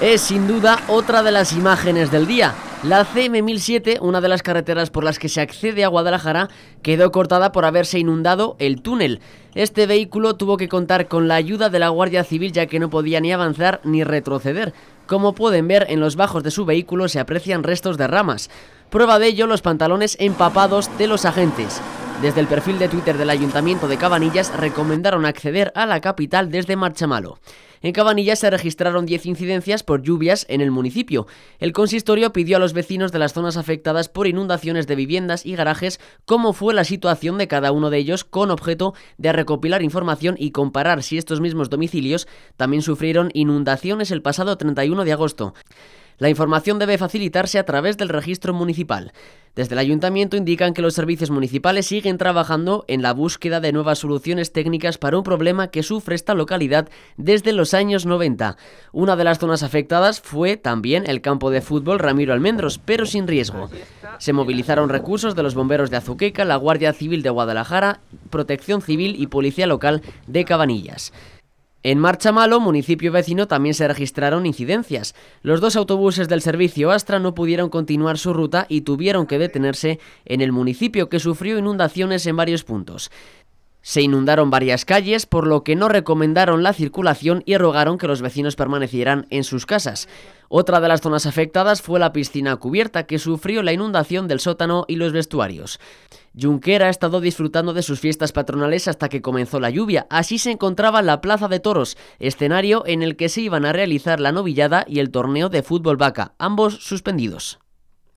Es sin duda otra de las imágenes del día. La CM1007, una de las carreteras por las que se accede a Guadalajara, quedó cortada por haberse inundado el túnel. Este vehículo tuvo que contar con la ayuda de la Guardia Civil ya que no podía ni avanzar ni retroceder. Como pueden ver, en los bajos de su vehículo se aprecian restos de ramas. Prueba de ello los pantalones empapados de los agentes. Desde el perfil de Twitter del Ayuntamiento de Cabanillas recomendaron acceder a la capital desde Marchamalo. En Cabanillas se registraron 10 incidencias por lluvias en el municipio. El consistorio pidió a los vecinos de las zonas afectadas por inundaciones de viviendas y garajes cómo fue la situación de cada uno de ellos con objeto de recopilar información y comparar si estos mismos domicilios también sufrieron inundaciones el pasado 31 de agosto. La información debe facilitarse a través del registro municipal. Desde el ayuntamiento indican que los servicios municipales siguen trabajando en la búsqueda de nuevas soluciones técnicas para un problema que sufre esta localidad desde los años 90. Una de las zonas afectadas fue también el campo de fútbol Ramiro Almendros, pero sin riesgo. Se movilizaron recursos de los bomberos de Azuqueca, la Guardia Civil de Guadalajara, Protección Civil y Policía Local de Cabanillas. En Marcha Malo, municipio vecino, también se registraron incidencias. Los dos autobuses del servicio Astra no pudieron continuar su ruta y tuvieron que detenerse en el municipio que sufrió inundaciones en varios puntos. Se inundaron varias calles, por lo que no recomendaron la circulación y rogaron que los vecinos permanecieran en sus casas. Otra de las zonas afectadas fue la piscina cubierta, que sufrió la inundación del sótano y los vestuarios. Junquera ha estado disfrutando de sus fiestas patronales hasta que comenzó la lluvia. Así se encontraba la Plaza de Toros, escenario en el que se iban a realizar la novillada y el torneo de fútbol vaca, ambos suspendidos.